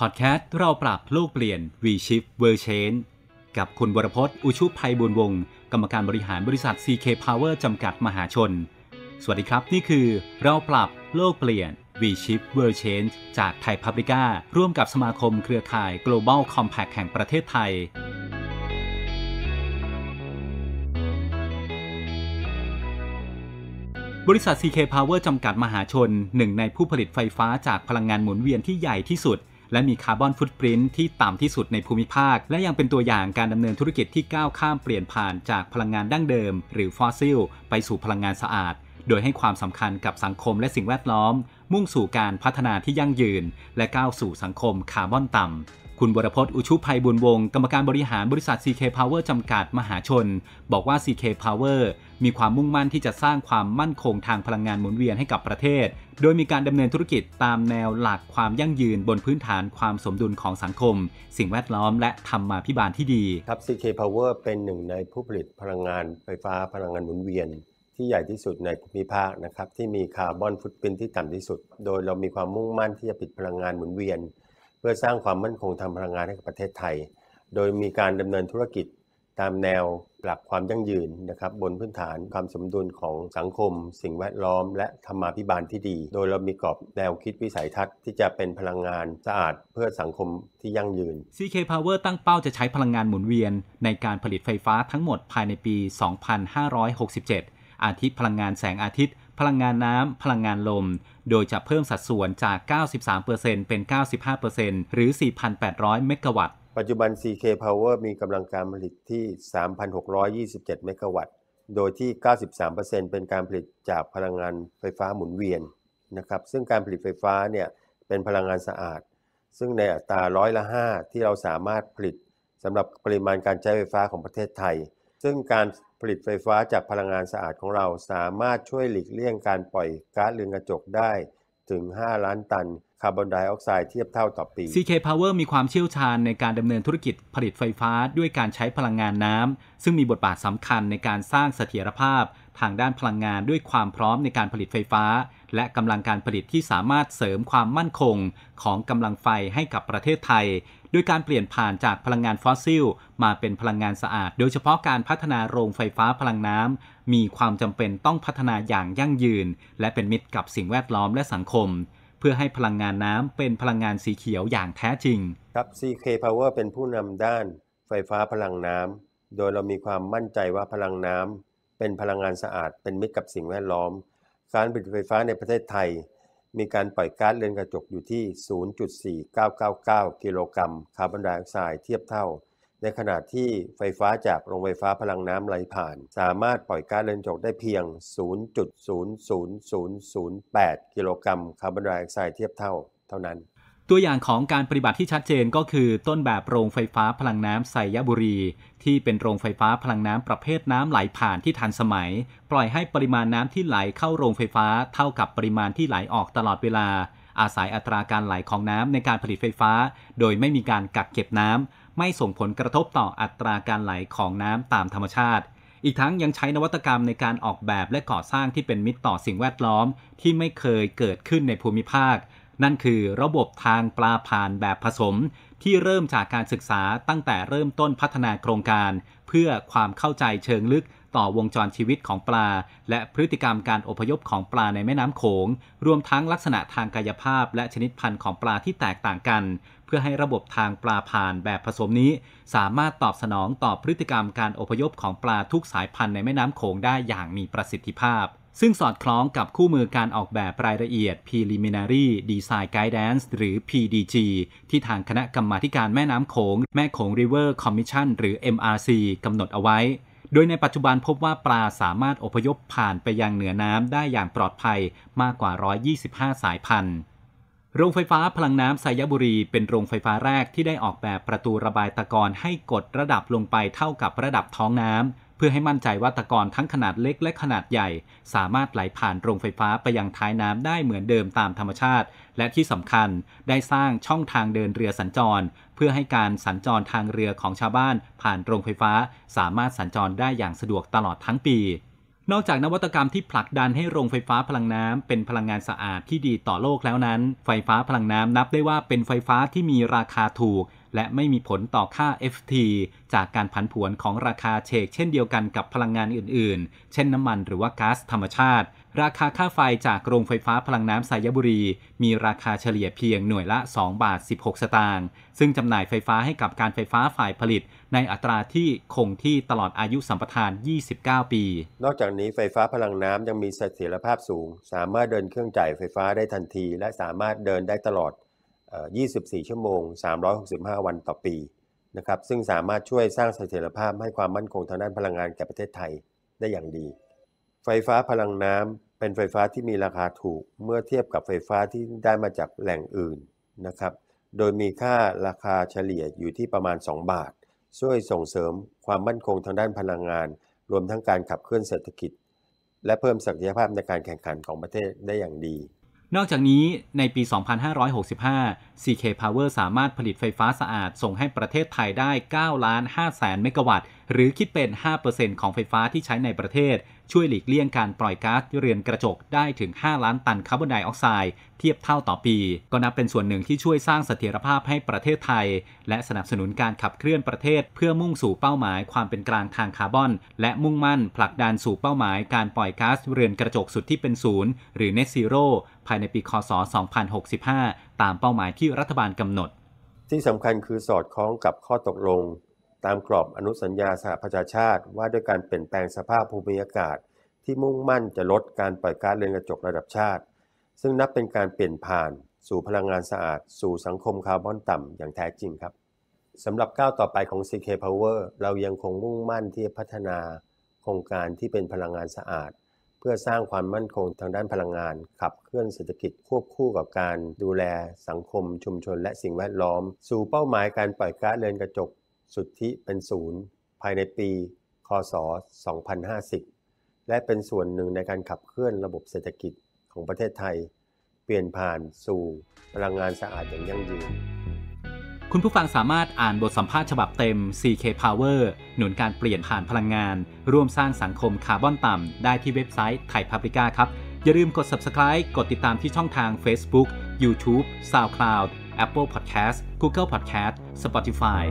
พอดแคสต์เราปรับโลกเปลี่ยน We Shift World Change กับคุณวรพจน์ อุชุภัยบุญวงศ์ กรรมการบริหารบริษัท CK Power จำกัดมหาชน สวัสดีครับ นี่คือเราปรับโลกเปลี่ยน We Shift World Change จากไทยพับลิก้าร่วมกับสมาคมเครือข่าย Global Compact แห่งประเทศไทย บริษัท CK Power จำกัดมหาชนหนึ่งในผู้ผลิตไฟฟ้าจากพลังงานหมุนเวียนที่ใหญ่ที่สุดและมีคาร์บอนฟุตปรินท์ที่ต่ำที่สุดในภูมิภาค และยังเป็นตัวอย่างการดำเนินธุรกิจที่ก้าวข้ามเปลี่ยนผ่านจากพลังงานดั้งเดิมหรือฟอสซิลไปสู่พลังงานสะอาด โดยให้ความสำคัญกับสังคมและสิ่งแวดล้อม มุ่งสู่การพัฒนาที่ยั่งยืน และก้าวสู่สังคมคาร์บอนต่ำคุณวรพจน์อุชุภัยบุญวงศ์กรรมการบริหารบริษัท CK Power จำกัดมหาชน บอกว่า CK Power มีความมุ่งมั่นที่จะสร้างความมั่นคงทางพลังงานหมุนเวียนให้กับประเทศ โดยมีการดำเนินธุรกิจตามแนวหลักความยั่งยืนบนพื้นฐานความสมดุลของสังคม สิ่งแวดล้อมและธรรมาภิบาลที่ดีครับ CK Power เป็นหนึ่งในผู้ผลิตพลังงานไฟฟ้าพลังงานหมุนเวียนที่ใหญ่ที่สุดในภูมิภาคนะครับที่มีคาร์บอนฟุตพิ้นที่ต่ำที่สุด โดยเรามีความมุ่งมั่นที่จะปิดพลังงานหมุนเวียนพื่อสร้างความมั่นคงทางพลังงานให้กับประเทศไทย โดยมีการดำเนินธุรกิจตามแนวหลักความยั่งยืนนะครับบนพื้นฐานความสมดุลของสังคม สิ่งแวดล้อม และธรรมาภิบาลที่ดี โดยเรามีกรอบแนวคิดวิสัยทัศน์ที่จะเป็นพลังงานสะอาด เพื่อสังคมที่ยั่งยืน CK Power ตั้งเป้าจะใช้พลังงานหมุนเวียนในการผลิตไฟฟ้าทั้งหมดภายในปี 2567 อาทิตย์พลังงานแสงอาทิตย์พลังงานน้ำพลังงานลม โดยจะเพิ่มสัดส่วนจาก 93%เป็น 95%หรือ 4,800 เมกะวัตต์ ปัจจุบัน CK Power มีกำลังการผลิตที่ 3,627 เมกะวัตต์ โดยที่ 93%เป็นการผลิตจากพลังงานไฟฟ้าหมุนเวียนนะครับ ซึ่งการผลิตไฟฟ้าเนี่ย เป็นพลังงานสะอาด ซึ่งในอัตราร้อยละ 5 ที่เราสามารถผลิตสำหรับปริมาณการใช้ไฟฟ้าของประเทศไทยซึ่งการผลิตไฟฟ้าจากพลังงานสะอาดของเราสามารถช่วยหลีกเลี่ยงการปล่อยก๊าซเรือนกระจกได้ ถึง 5 ล้านตันคาร์บอนไดออกไซด์เทียบเท่าต่อปี CK Power มีความเชี่ยวชาญในการดำเนินธุรกิจผลิตไฟฟ้าด้วยการใช้พลังงานน้ำซึ่งมีบทบาทสำคัญในการสร้างเสถียรภาพทางด้านพลังงานด้วยความพร้อมในการผลิตไฟฟ้าและกำลังการผลิตที่สามารถเสริมความมั่นคง ของกำลังไฟให้กับประเทศไทย โดยการเปลี่ยนผ่านจากพลังงานฟอสซิลมาเป็นพลังงานสะอาด โดยเฉพาะการพัฒนาโรงไฟฟ้าพลังน้ำมีความจำเป็นต้องพัฒนาอย่างยั่งยืน และเป็นมิตรกับสิ่งแวดล้อมและสังคมเพื่อให้พลังงานน้ำเป็นพลังงานสีเขียวอย่างแท้จริงครับ CK Power เป็นผู้นำด้านไฟฟ้าพลังน้ำโดยเรามีความมั่นใจว่าพลังน้ำเป็นพลังงานสะอาด เป็นมิตรกับสิ่งแวดล้อมการผลิตไฟฟ้าในประเทศไทย มีการปล่อยก๊าซเรือนกระจกอยู่ที่ 0.4999 กิโลกรัมคาร์บอนไดออกไซด์เทียบเท่า ในขณะที่ไฟฟ้าจากโรงไฟฟ้าพลังน้ำไหลผ่าน สามารถปล่อยก๊าซเรือนกระจกได้เพียง 0.00008 กิโลกรัมคาร์บอนไดออกไซด์เทียบเท่า เท่านั้นตัวอย่างของการปฏิบัติที่ชัดเจนก็คือ ต้นแบบโรงไฟฟ้าพลังน้ำไซยบุรี ที่เป็นโรงไฟฟ้าพลังน้ำประเภทน้ำไหลผ่านที่ทันสมัย ปล่อยให้ปริมาณน้ำที่ไหลเข้าโรงไฟฟ้าเท่ากับปริมาณที่ไหลออกตลอดเวลา อาศัยอัตราการไหลของน้ำในการผลิตไฟฟ้า โดยไม่มีการกักเก็บน้ำ ไม่ส่งผลกระทบต่ออัตราการไหลของน้ำตามธรรมชาติ อีกทั้งยังใช้นวัตกรรมในการออกแบบและก่อสร้างที่เป็นมิตรต่อสิ่งแวดล้อมที่ไม่เคยเกิดขึ้นในภูมิภาคนั่นคือระบบทางปลาผ่านแบบผสมที่เริ่มจากการศึกษาตั้งแต่เริ่มต้นพัฒนาโครงการ เพื่อความเข้าใจเชิงลึกต่อวงจรชีวิตของปลา และพฤติกรรมการอพยพของปลาในแม่น้ำโขงรวมทั้งลักษณะทางกายภาพและชนิดพันธุ์ของปลาที่แตกต่างกัน เพื่อให้ระบบทางปลาผ่านแบบผสมนี้ สามารถตอบสนองต่อพฤติกรรมการอพยพของปลาทุกสายพันธุ์ในแม่น้ำโขงได้อย่างมีประสิทธิภาพซึ่งสอดคล้องกับคู่มือการออกแบบรายละเอียด Preliminary Design Guidance หรือ PDG ที่ทางคณะกรรมาการแม่น้ำโขงแม่โขง River Commission หรือ MRC กำหนดเอาไว้ โดยในปัจจุบันพบว่าปลาสามารถอพยพผ่านไปยังเหนือน้ำได้อย่างปลอดภัยมากกว่า 125 สายพันธุ์โรงไฟฟ้าพลังน้ำไซยบุรี เป็นโรงไฟฟ้าแรกที่ได้ออกแบบประตูระบายตะกอนให้กดระดับลงไปเท่ากับระดับท้องน้ำเพื่อให้มั่นใจว่าตะกอนทั้งขนาดเล็กและขนาดใหญ่สามารถไหลผ่านโรงไฟฟ้าไปยังท้ายน้ำได้เหมือนเดิมตามธรรมชาติ และที่สำคัญได้สร้างช่องทางเดินเรือสัญจรเพื่อให้การสัญจรทางเรือของชาวบ้านผ่านโรงไฟฟ้าสามารถสัญจรได้อย่างสะดวกตลอดทั้งปี นอกจากนวัตกรรมที่ผลักดันให้โรงไฟฟ้าพลังน้ำเป็นพลังงานสะอาดที่ดีต่อโลกแล้วนั้น ไฟฟ้าพลังน้ำนับได้ว่าเป็นไฟฟ้าที่มีราคาถูกและไม่มีผลต่อค่า FT จากการผันผวนของราคาเชกเช่นเดียวกันกับพลังงานอื่นๆ เช่นน้ำมันหรือว่าก๊าซธรรมชาติ ราคาค่าไฟจากโรงไฟฟ้าพลังน้ำสายบุรี มีราคาเฉลี่ยเพียงหน่วยละ 2บาท16 สตางค์ซึ่งจำหน่ายไฟฟ้าให้กับการไฟฟ้าฝ่ายผลิต ในอัตราที่คงที่ตลอดอายุสัมปทาน 29 ปี นอกจากนี้ไฟฟ้าพลังน้ำยังมีเสถียรภาพสูง สามารถเดินเครื่องจ่ายไฟฟ้าได้ทันที และสามารถเดินได้ตลอด24 ชั่วโมง 365 วันต่อปี นะครับ ซึ่งสามารถช่วยสร้างเสถียรภาพให้ความมั่นคงทางด้านพลังงานแก่ประเทศไทยได้อย่างดี ไฟฟ้าพลังน้ำเป็นไฟฟ้าที่มีราคาถูกเมื่อเทียบกับไฟฟ้าที่ได้มาจากแหล่งอื่นนะครับ โดยมีค่าราคาเฉลี่ยอยู่ที่ประมาณ 2 บาท ช่วยส่งเสริมความมั่นคงทางด้านพลังงาน รวมทั้งการขับเคลื่อนเศรษฐกิจ และเพิ่มศักยภาพในการแข่งขันของประเทศได้อย่างดีนอกจากนี้ในปี 2565 CK Power สามารถผลิตไฟฟ้าสะอาดส่งให้ประเทศไทยได้ 9 ล้าน 5 แสนเมกะวัตต์หรือคิดเป็น 5%ของไฟฟ้าที่ใช้ในประเทศ ช่วยหลีกเลี่ยงการปล่อยก๊าซเรือนกระจกได้ถึง 5 ล้านตันคาร์บอนไดออกไซด์เทียบเท่าต่อปี ก็นับเป็นส่วนหนึ่งที่ช่วยสร้างเสถียรภาพให้ประเทศไทยและสนับสนุนการขับเคลื่อนประเทศเพื่อมุ่งสู่เป้าหมายความเป็นกลางทางคาร์บอน และมุ่งมั่น ผลักดันสู่เป้าหมายการปล่อยก๊าซเรือนกระจกสุดที่เป็นศูนย์หรือ net zero ภายในปี คศ 2065 ตามเป้าหมายที่รัฐบาลกำหนดที่สำคัญคือสอดคล้องกับข้อตกลงตามกรอบอนุสัญญาสหประชาชาติ ว่าด้วยการเปลี่ยนแปลงสภาพภูมิอากาศ ที่มุ่งมั่นจะลดการปล่อยก๊าซเรือนกระจกระดับชาติ ซึ่งนับเป็นการเปลี่ยนผ่าน สู่พลังงานสะอาด สู่สังคมคาร์บอนต่ำอย่างแท้จริงครับสำหรับก้าวต่อไปของ CK Power เรายังคงมุ่งมั่นที่จะพัฒนา โครงการที่เป็นพลังงานสะอาด เพื่อสร้างความมั่นคงทางด้านพลังงาน ขับเคลื่อนเศรษฐกิจควบคู่กับการดูแลสังคมชุมชน และสิ่งแวดล้อม สู่เป้าหมายการปล่อยก๊าซเรือนกระจกสุทธิเป็นศูนย์ภายในปี คศ 2050 และเป็นส่วนหนึ่งในการขับเคลื่อนระบบเศรษฐกิจของประเทศไทย เปลี่ยนผ่านสู่ พลังงานสะอาดอย่างยั่งยืน คุณผู้ฟังสามารถอ่านบทสัมภาษณ์ฉบับเต็ม CK Power หนุนการเปลี่ยนผ่านพลังงาน ร่วมสร้างสังคมคาร์บอนต่ำได้ที่เว็บไซต์ไทยพับลิก้าครับ อย่าลืมกด subscribe กดติดตามที่ช่องทาง Facebook YouTube SoundCloud Apple Podcast Google Podcast Spotify